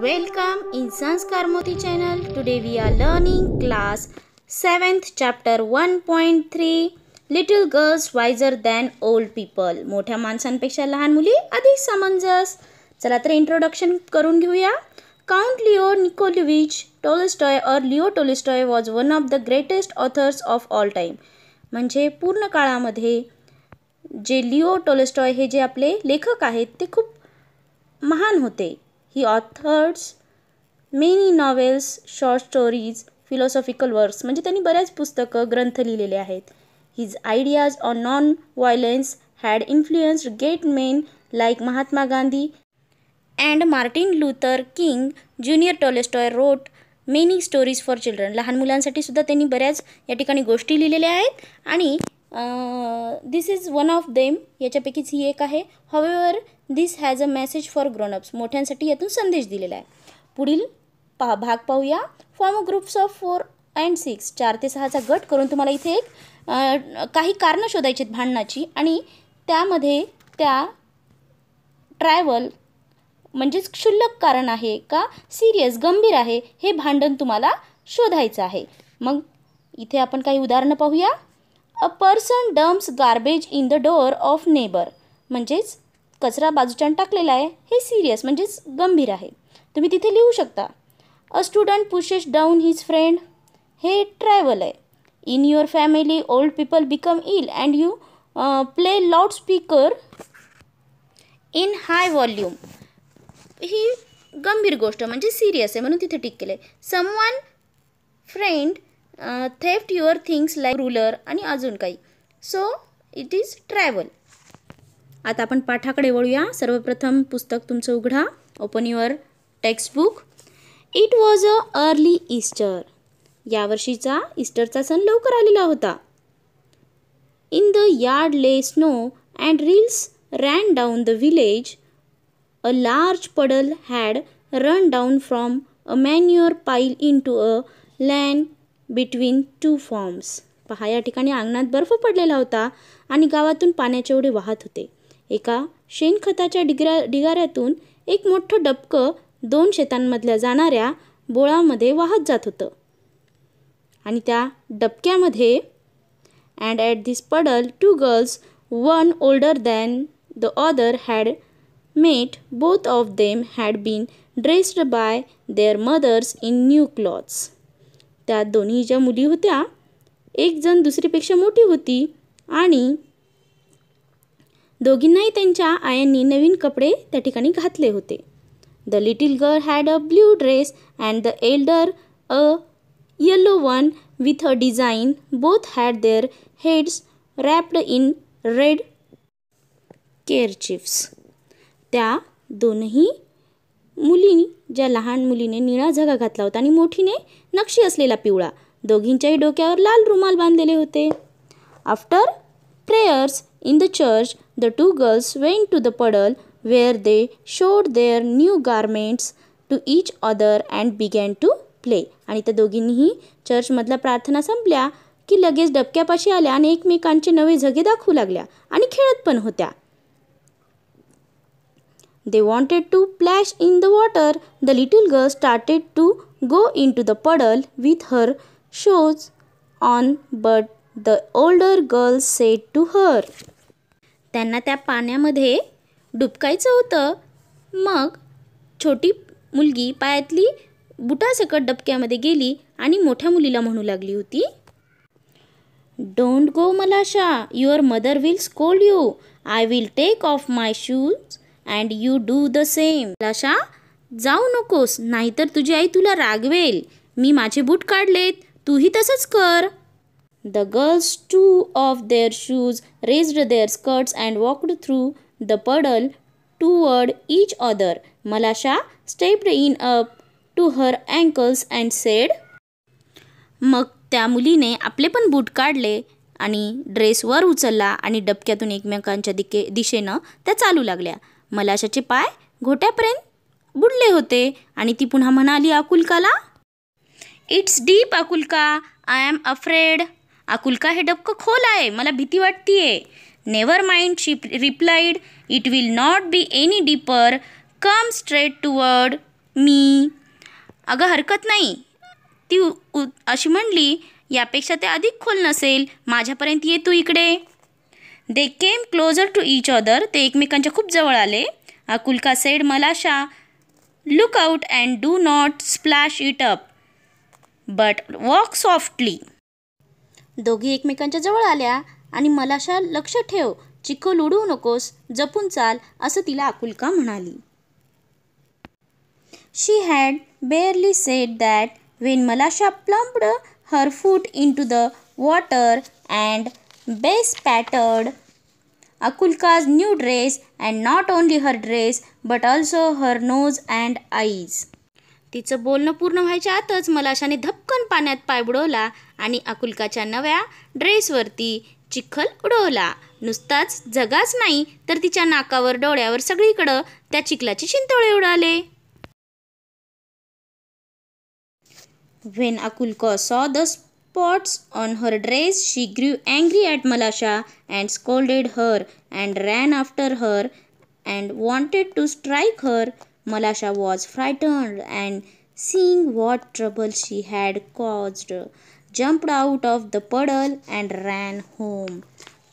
Welcome in Sanskar Moti channel today we are learning class seventh chapter one point three little girls wiser than old people मोठ्या माणसांपेक्षा लहान मुली अधिक समंजस चला तर इंट्रोडक्शन करून घेऊया count Leo Nikolayevich Tolstoy or Leo Tolstoy was one of the greatest authors of all time म्हणजे पूर्ण काळामध्ये जे लिओ टोलेस्टॉय हे जे आपले लेखक आहेत ते खूप महान होते he authors many novels short stories philosophical works म्हणजे त्यांनी बऱ्याच पुस्तकं ग्रंथ लिहिलेले आहेत his ideas on non violence had influenced great men like Mahatma Gandhi and Martin Luther King Junior Tolstoy wrote many stories for children लहान मुलांसाठी सुद्धा त्यांनी बऱ्याच या ठिकाणी गोष्टी लिहिलेल्या आहेत आणि this is one of them याच्यापैकीच ही एक आहे however this has a message for grownups मोठ्यांसाठी यातून संदेश दिलेला आहे पुढील पा भाग पाहूया form groups of four and six चार ते सहाचा गट करून तुम्हाला इथे एक काही कारणं शोधायची आहेत भांडणाची आणि त्यामध्ये त्या ट्रॅव्हल म्हणजेच क्षुल्लक कारण आहे का सिरियस गंभीर आहे हे भांडण तुम्हाला शोधायचं आहे मग इथे आपण काही उदाहरणं पाहूया a person dumps garbage in the door of neighbour म्हणजेच कचरा बाजूच्यान टाकलेला आहे हे सिरियस म्हणजेच गंभीर आहे तुम्ही तिथे लिहू शकता a student pushes down his friend हे ट्रॅव्हल आहे in your family old people become ill and you play loud speaker in high volume ही गंभीर गोष्ट म्हणजे सिरियस आहे म्हणून तिथे टिक केले someone friend theft your things like ruler आणि अजून काही सो इट इज ट्रॅव्हल आता आपण पाठाकडे वळूया सर्वप्रथम पुस्तक तुमचं उघडा open your textbook it was a early Easter यावर्षीचा ईस्टरचा सण लवकर आलेला होता in the yard lay snow and rills ran down the village a large puddle had run down from a manure pile into a land between two farms पहा या ठिकाणी अंगणात बर्फ पडलेला होता आणि गावातून पाण्याचे एवढे वाहत होते एका शेणखताच्या डिगरा ढिगाऱ्यातून एक मोठं डबकं दोन शेतांमधल्या जाणाऱ्या बोळामध्ये वाहत जात होतं आणि त्या डबक्यामध्ये and at this puddle two girls one older than the other had met both of them had been dressed by their mothers in new clothes त्या दोन्ही ज्या मुली होत्या एक जण दुसरीपेक्षा मोठी होती आणि दोघींनाही त्यांच्या आयांनी नवीन कपडे त्या ठिकाणी घातले होते the little girl had a blue dress and the elder a yellow one with a design both had their heads wrapped in red kerchiefs त्या दोनही मुली ज्या लहान मुलीने निळा झगा घातला होता आणि मोठीने नक्षी असलेला पिवळा दोघींच्याही डोक्यावर लाल रुमाल बांधलेले होते after prayers in the church the two girls went to the puddle where they showed their new garments to each other and began to play आणि त्या दोघींनीही चर्चमधल्या प्रार्थना संपल्या की लगेच डबक्यापाशी आल्या आणि एकमेकांचे नवे झगे दाखवू लागल्या आणि खेळत पण होत्या they wanted to splash in the water the little girl started to go into the puddle with her shoes on but the older girl said to her त्यांना त्या पाण्यामध्ये डुबकायचं होतं मग छोटी मुलगी पायातली बुटासकट डबक्यामध्ये गेली आणि मोठ्या मुलीला म्हणू लागली होती don't go Malasha your mother will scold you I will take off my shoes and you do the same Malasha जाऊ नकोस नाहीतर तुझी आई तुला रागवेल मी माझे बूट काढलेत तूही तसंच कर The girls, two of their shoes, raised their skirts and walked through the puddle toward each other. Malasha stepped in up to her ankles and said, मग त्या मुलीने आपले पण बूट काढले आणि ड्रेसवर उचलला आणि डबक्यातून एकमेकांच्या दिके दिशेनं त्या चालू लागल्या मलाशाचे पाय घोट्यापर्यंत बुडले होते आणि ती पुन्हा म्हणाली अकुलकाला it's deep Akulka I am afraid Akulka हे डबकं खोल आहे मला भीती वाटतीये never mind she replied it will not be any deeper come straight toward me अगं हरकत नाही ती अशी म्हणली यापेक्षा ते अधिक खोल नसेल माझ्यापर्यंत ये तू इकडे they came closer to each other ते एकमेकांच्या खूप जवळ आले Akulka said Malasha look out and do not splash it up but walk softly दोघी एकमेकांच्या जवळ आल्या आणि मलाशा लक्ष ठेव चिखल उडवू नकोस जपून चाल असं तिला आकुलका म्हणाली she had barely said that when Malasha plumped her foot into the water and bespattered Akulka's new dress and not only her dress but also her nose and eyes तिचं बोलणं पूर्ण व्हायच्या आतच मलाशाने धपकन पाण्यात पाय बुडवला आणि अकुलकाच्या नव्या ड्रेसवरती चिखल उडवला नुसताच जगाच नाही तर तिच्या नाकावर डोळ्यावर सगळीकडं त्या चिखलाचे चिंतोळे उडाले when Akulka saw the spots on her dress she grew angry at Malasha and scolded her and ran after her and wanted to strike her Malasha was frightened and seeing what trouble she had caused jumped out of the puddle and ran home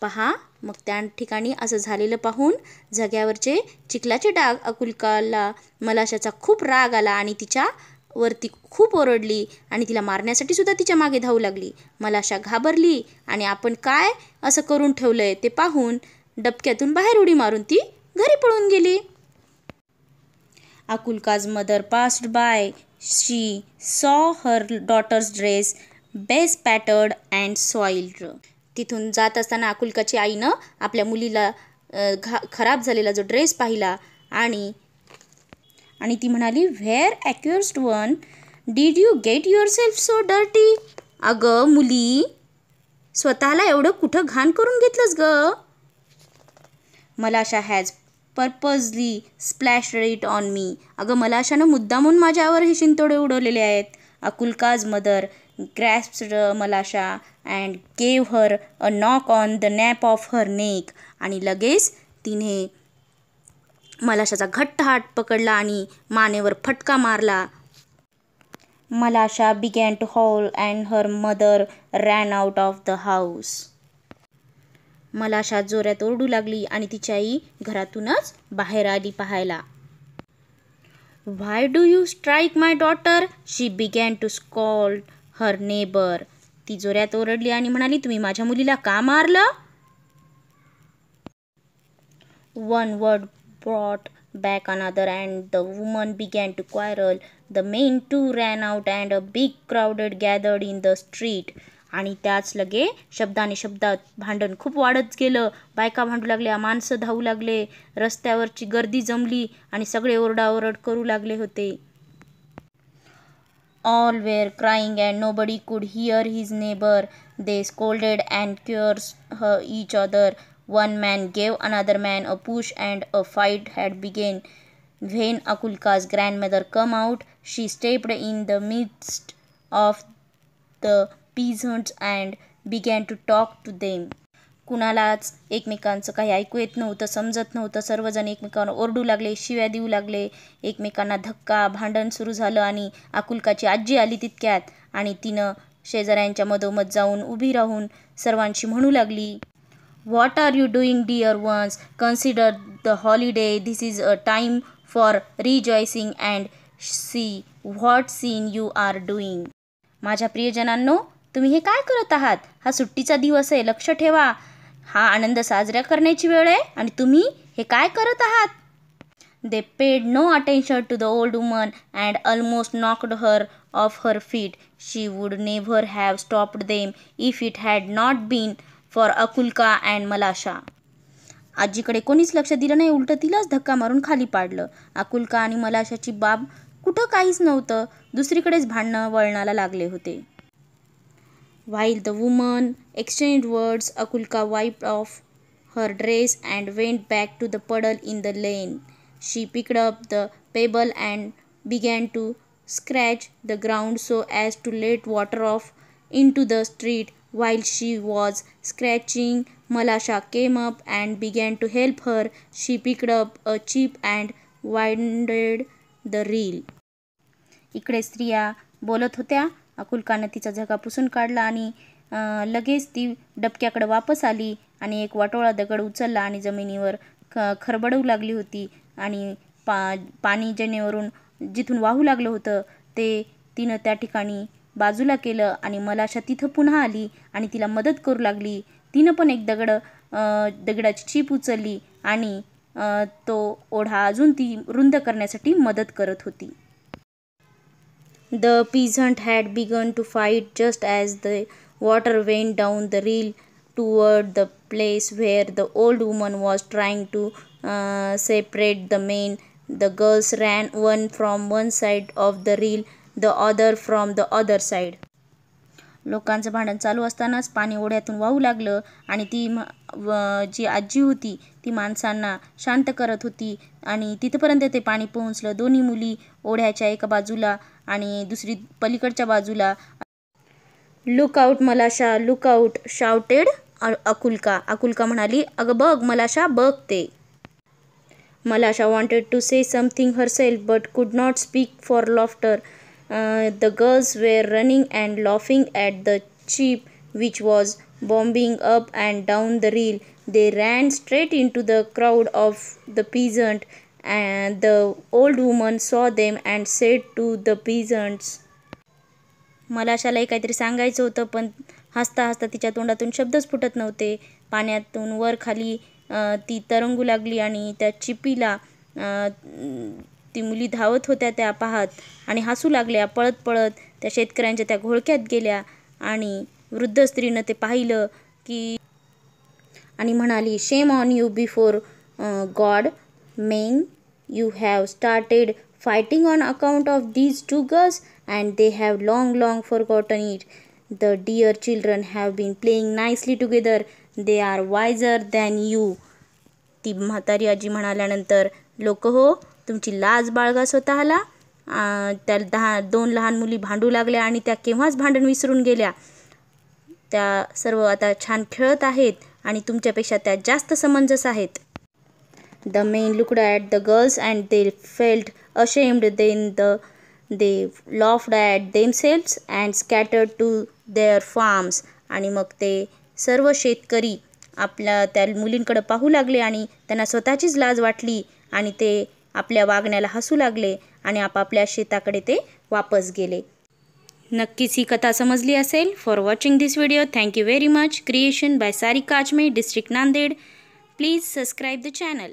पहा मग त्या ठिकाणी असं झालेलं पाहून झग्यावरचे चिखलाचे डाग अकुलकाला मलाशाचा खूप राग आला आणि तिच्या वरती खूप ओरडली आणि तिला मारण्यासाठी सुद्धा तिच्या मागे धावू लागली मलाशा घाबरली आणि आपण काय असं करून ठेवलं आहे ते पाहून डबक्यातून बाहेर उडी मारून ती घरी पळून गेली Akulka's mother passed by she saw her daughter's dress bespattered and soiled तिथून जात असताना अकुलकाची आईनं आपल्या मुलीला घा खराब झालेला जो ड्रेस पाहिला आणि आणि ती म्हणाली where accursed one did you get yourself so dirty अगं मुली स्वतःला एवढं कुठं घाण करून घेतलंस ग Malasha has purposely splash it on me अगं मला अशानं मुद्दामून माझ्यावर हे शिंतोडे उडवलेले आहेत Akulka's mother grab Malasha and gave her a knock on the nape of her neck आणि लगेच तिने मलाशाचा घट्ट हाट पकडला आणि मानेवर फटका मारला Malasha began to howl and her mother ran out of the house Malasha जोऱ्यात ओरडू लागली आणि तिची आई घरातूनच बाहेर आली पाहायला why do you strike my daughter she began to scold her neighbour ती जोऱ्यात ओरडली आणि म्हणाली तुम्ही माझ्या मुलीला का मारलं one word brought back other and the woman began to quarrel the men too ran out and a big crowded gathered in the street आणि त्याच लगे शब्दाने शब्दात भांडण खूप वाढत गेलं बायका भांडू लागल्या माणसं धावू लागले रस्त्यावरची गर्दी जमली आणि सगळे ओरडाओरड करू लागले होते all were crying and nobody could hear his neighbour they scolded and cursed each other one man gave another man a push and a fight had begun when Akulka's grandmother came out she stepped in the midst of the peasants and began to talk to them कुणालाच एकमेकांचं काही ऐकू येत नव्हतं समजत नव्हतं सर्वजण एकमेकांना ओरडू लागले शिव्या देऊ लागले एकमेकांना धक्का भांडण सुरू झालं आणि आकुलकाची आजी आली तितक्यात आणि तिनं शेजाऱ्यांच्या मधोमध जाऊन उभी राहून सर्वांशी म्हणू लागली what are you doing dear ones consider the holiday this is a time for rejoicing and see what sin you are doing माझ्या प्रियजनांनो तुम्ही हे काय करत आहात हा सुट्टीचा दिवस आहे लक्ष ठेवा हा आनंद साजरा करण्याची वेळ आहे आणि तुम्ही हे काय करत आहात they paid no attention to the old woman and almost knocked her off her feet she would never have stopped them if it had not been for Akulka and Malasha आजीकडे कोणीच लक्ष दिलं नाही उलटं तिलाच धक्का मारून खाली पाडलं अकुलका आणि मलाशाची बाब कुठं काहीच नव्हतं दुसरीकडेच भांडणं वळणाला लागले होते While the woman exchanged words, Akulka wiped off her dress and went back to the puddle in the lane. She picked up the pebble and began to scratch the ground so as to let water off into the street. While she was scratching, Malasha came up and began to help her. She picked up a chip and widened the reel. इकडे स्त्रिया बोलत होत्या कुलकानं तिचा झगा पुसून काढला आणि लगेच ती डबक्याकडे वापस आली आणि एक वाटोळा दगड उचलला आणि जमिनीवर ख खरबडवू लागली होती आणि पा पाणी जेणेवरून जिथून वाहू लागलं होतं ते तिनं त्या ठिकाणी बाजूला केलं आणि मलाशा तिथं पुन्हा आली आणि तिला मदत करू लागली तिनं पण एक दगड दगडाची चीप उचलली आणि तो ओढा अजून ती रुंद करण्यासाठी मदत करत होती The peasant had begun to fight just as the water went down the rill toward the place where the old woman was trying to uh, separate the men. The girls ran one from one side of the reel, the other from the other side. लोकांचं भांडण चालू असतानाच पाणी ओढ्यातून वाहू लागलं आणि ती जी आजी होती ती माणसांना शांत करत होती आणि तिथपर्यंत ते पाणी पोहोचलं दोन्ही मुली ओढ्याच्या एका बाजूला आणि दुसरी पलीकडच्या बाजूला look out Malasha look out shouted Akulka Akulka म्हणाली अगं बघ मलाशा बघ ते Malasha wanted to say something सेल्फ but could not speak for laughter the girls were running and laughing at the chip which was bobbing up and down the rill they ran straight into the crowd of the peasant And the old woman saw them and said to the peasants, मला अशालाही काहीतरी सांगायचं होतं पण हसता हसता तिच्या तोंडातून शब्दच फुटत नव्हते पाण्यातून वर खाली ती तरंगू लागली आणि त्या चिपीला ती मुली धावत होत्या त्या पाहत आणि हसू लागल्या पळत पळत त्या शेतकऱ्यांच्या त्या घोळक्यात गेल्या आणि वृद्ध स्त्रीनं ते पाहिलं की आणि म्हणाली shame on you before God men You have started fighting on account of these two girls and they have long long forgotten it. The dear children have been playing nicely together. They are wiser than you. ती म्हातारी आजी म्हणाल्यानंतर लोक हो तुमची लाज बाळगा स्वतःला त्या दहा दोन लहान मुली भांडू लागल्या आणि त्या केव्हाच भांडण विसरून गेल्या त्या सर्व आता छान खेळत आहेत आणि तुमच्यापेक्षा त्या जास्त समंजस आहेत men looked at the girls girls they felt ashamed they then the they laughed at themselves and scattered to their farms आणि मग ते सर्व शेतकरी आपल्या त्या मुलींकडं पाहू लागले आणि त्यांना स्वतःचीच लाज वाटली आणि ते आपल्या वागण्याला हसू लागले आणि आपापल्या शेताकडे ते वापस गेले नक्कीच ही कथा समजली असेल for watching this video thank you very much creation by Sarika आजमे district Nanded please subscribe the channel